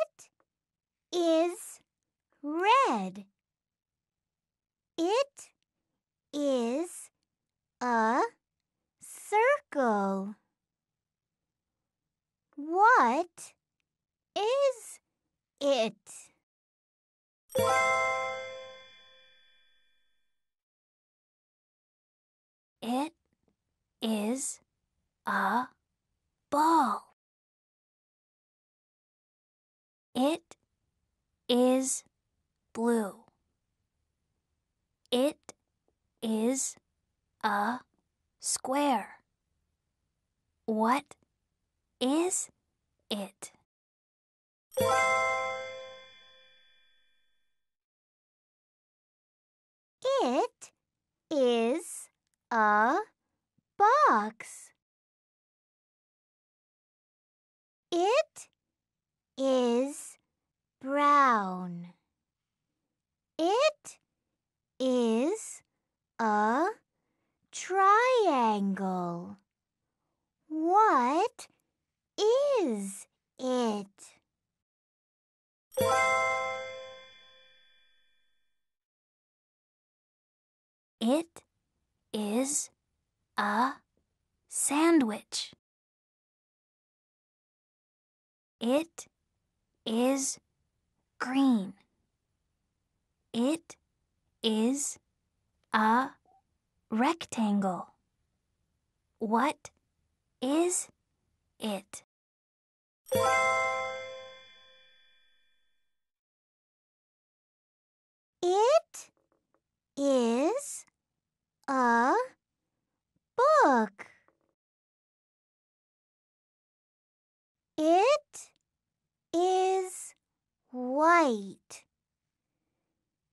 It is red. It is a circle. What is it? It is a ball. It is blue. It is a square. What is it? It is a box. It is brown. It is a triangle. What is it? It is a sandwich. It is green. It is a rectangle. What is it? It is a book. It is white.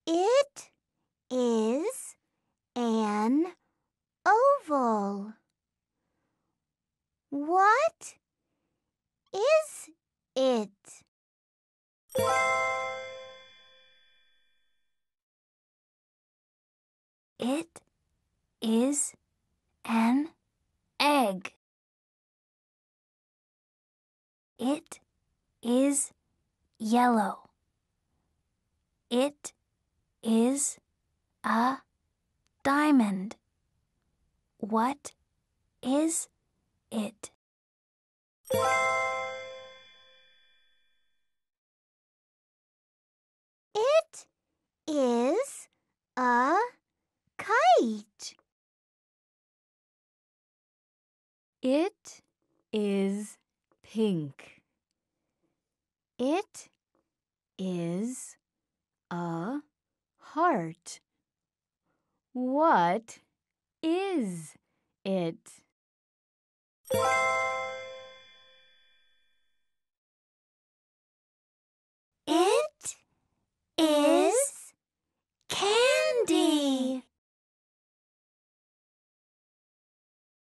It is an oval. What is it? It is an egg. It is yellow. It is a diamond. What is it? It is a kite. It is pink. It is a heart. What is it?